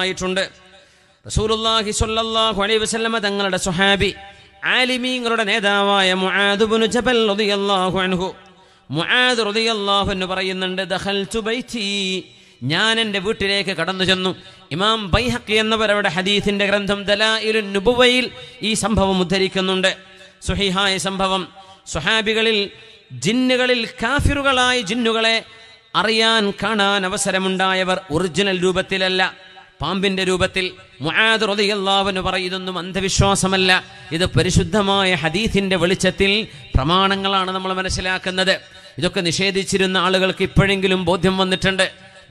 ആയിട്ടുണ്ട് റസൂലുല്ലാഹി സ്വല്ലല്ലാഹു അലൈഹി വസല്ലമ തങ്ങളുടെ സ്വഹാബി ആലിമീങ്ങളുടെ നേതാവായ മുആദുബ്നു ജബൽ റളിയല്ലാഹു അൻഹു മുആദ് റളിയല്ലാഹു അൻഹു പറയുന്നുണ്ട് ദഖൽതു ബൈതി ഞാൻ എൻ്റെ വീട്ടിലേക്ക് കടന്നു ചെന്നു ഇമാം ബൈഹഖി എന്നവരവരുടെ ഹദീസിൻ്റെ ഗ്രന്ഥം ദലായിലു നുബുവയിൽ ഈ സംഭവം ഉദ്ധരിക്കുന്നുണ്ട് സുഹിഹായ സംഭവം സുഹാബികളിൽ ജിന്നുകളിൽ കാഫിറുകളായ ജിന്നുകളെ അറിയാൻ കാണാൻ അവസരമുണ്ടായവർ ഒറിജിനൽ രൂപത്തിലല്ല പാമ്പിന്റെ രൂപത്തിൽ മുആദ് റളിയല്ലാഹുവിന് പറയുന്നൊന്നും അന്ധവിശ്വാസമല്ല ഇത് പരിശുദ്ധമായ ഹദീസിന്റെ വെളിച്ചത്തിൽ പ്രമാണങ്ങളാണ് നമ്മൾ മനസ്സിലാക്കുന്നത് ഇതൊക്കെ നിഷേധിച്ചിരുന്ന ആളുകൾക്ക് ഇപ്പോഴെങ്കിലും ബോധ്യം വന്നിട്ടുണ്ട്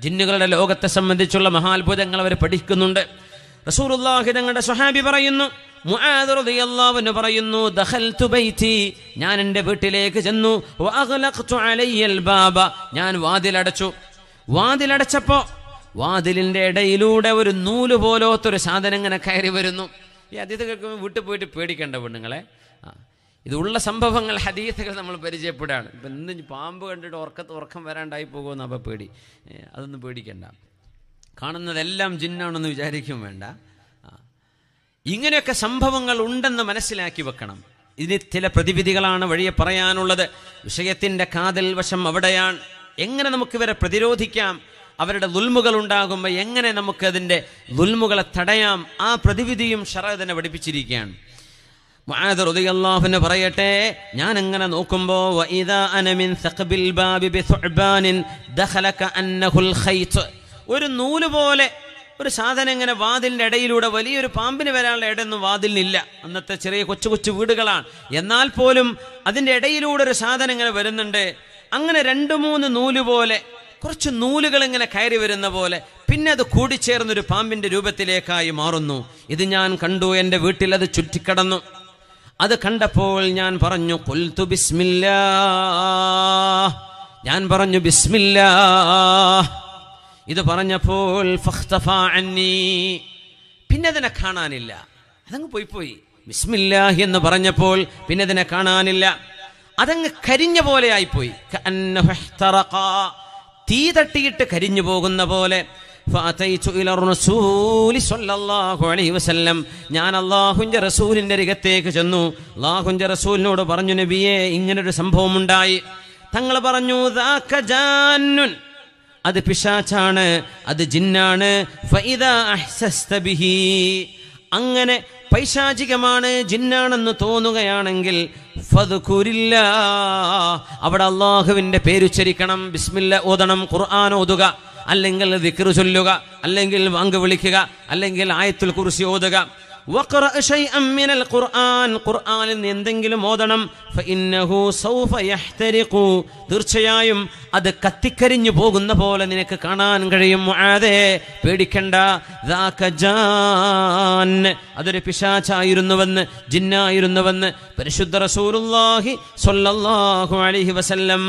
ജിന്നുകളുടെ ലോകത്തെ സംബന്ധിച്ചുള്ള മഹാത്ഭുതങ്ങൾ അവർ പഠിക്കുന്നുണ്ട് റസൂറുല്ലാഹി തങ്ങളുടെ സ്വഹാബി പറയുന്നു പറയുന്നു ദഖൽതു ബൈതി ഞാൻ എൻ്റെ വീട്ടിലേക്ക് ചെന്നു ബാബ ഞാൻ വാതിലടച്ചു വാതിലടച്ചപ്പോ വാതിലിൻ്റെ ഇടയിലൂടെ ഒരു നൂല് പോലോത്തൊരു സാധനം ഇങ്ങനെ കയറി വരുന്നു ഈ ഹദീസ് കേൾക്കുമ്പോൾ വീട്ടിൽ പോയിട്ട് പേടിക്കേണ്ട പെണ്ണുങ്ങളെ ഇതുള്ള സംഭവങ്ങൾ ഹദീസുകൾ നമ്മൾ പരിചയപ്പെടുകയാണ് ഇപ്പം ഇന്ന് പാമ്പ് കണ്ടിട്ട് ഉറക്കത്ത് ഉറക്കം വരാണ്ടായി പോകുമെന്ന് അപ്പം പേടി അതൊന്നും പേടിക്കണ്ട കാണുന്നതെല്ലാം ജിന്നാണെന്ന് വിചാരിക്കും വേണ്ട ഇങ്ങനെയൊക്കെ സംഭവങ്ങൾ ഉണ്ടെന്ന് മനസ്സിലാക്കി വെക്കണം ഇതിന് ചില പ്രതിവിധികളാണ് വഴിയെ പറയാനുള്ളത് വിഷയത്തിൻ്റെ കാതൽ വശം അവിടെയാണ് എങ്ങനെ നമുക്കിവരെ പ്രതിരോധിക്കാം അവരുടെ ദുൽമുകൾ ഉണ്ടാകുമ്പോൾ എങ്ങനെ നമുക്കതിൻ്റെ ദുൽമുകളെ തടയാം ആ പ്രതിവിധിയും ഷറ തന്നെ പഠിപ്പിച്ചിരിക്കുകയാണ് പറയട്ടെ ഞാൻ എങ്ങനെ നോക്കുമ്പോ ഒരു നൂല് പോലെ ഒരു സാധനം ഇങ്ങനെ വാതിലിൻ്റെ ഇടയിലൂടെ വലിയൊരു പാമ്പിന് വരാനുള്ള ഇടയൊന്നും വാതിലിനില്ല അന്നത്തെ ചെറിയ കൊച്ചു കൊച്ചു വീടുകളാണ് എന്നാൽ പോലും അതിൻ്റെ ഇടയിലൂടെ ഒരു സാധനം ഇങ്ങനെ വരുന്നുണ്ട് അങ്ങനെ രണ്ട് മൂന്ന് നൂല് പോലെ കുറച്ച് നൂലുകൾ ഇങ്ങനെ കയറി വരുന്ന പോലെ പിന്നെ അത് കൂടിച്ചേർന്നൊരു പാമ്പിന്റെ രൂപത്തിലേക്കായി മാറുന്നു ഇത് ഞാൻ കണ്ടു എൻ്റെ വീട്ടിൽ അത് ചുറ്റിക്കടന്നു അത് കണ്ടപ്പോൾ ഞാൻ പറഞ്ഞു കൊൽത്തു ബിസ്മില്ല ഞാൻ പറഞ്ഞു ബിസ്മില്ല ഇത് പറഞ്ഞപ്പോൾ പിന്നെ അതിനെ കാണാനില്ല അതങ്ങ് പോയി പോയി ബിസ്മില്ലാഹി എന്ന് പറഞ്ഞപ്പോൾ പിന്നെ അതിനെ കാണാനില്ല അതങ്ങ് കരിഞ്ഞ പോലെ ആയിപ്പോയി തീ തട്ടിയിട്ട് കരിഞ്ഞു പോകുന്ന പോലെ ഞാൻ അള്ളാഹുഞ്ച റസൂലിന്റെ രികത്തേക്ക് ചെന്നു അള്ളാഹുഞ്ച റസൂലിനോട് പറഞ്ഞു നബിയെ ഇങ്ങനൊരു സംഭവം ഉണ്ടായി തങ്ങൾ പറഞ്ഞു അത് പിശാച്ചാണ് അത് ജിന്നാണ് അങ്ങനെ പൈശാചികമാണ് ജിന്നാണെന്ന് തോന്നുകയാണെങ്കിൽ അവിടെ അള്ളാഹുവിൻ്റെ പേരുച്ചരിക്കണം ബിസ്മില്ല ഓതണം ഖുർആൻ ഓതുക അല്ലെങ്കിൽ ദിക്ർ ചൊല്ലുക അല്ലെങ്കിൽ വാങ്ക് വിളിക്കുക അല്ലെങ്കിൽ ആയത്തുൽ കുറിച്ച് ഓതുക ഖുർആാനിൽ നിന്ന് എന്തെങ്കിലും ഓതണം തീർച്ചയായും അത് കത്തിക്കരിഞ്ഞു പോകുന്ന പോലെ നിനക്ക് കാണാൻ കഴിയും അതെ പേടിക്കണ്ട അതൊരു പിശാച്ചായിരുന്നുവെന്ന് ജിന്നായിരുന്നുവെന്ന് പരിശുദ്ധ റസൂലുല്ലാഹി സ്വല്ലല്ലാഹു അലൈഹി വസല്ലം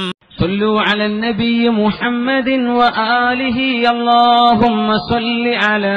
صلوا على النبي محمد وآله اللهم صل على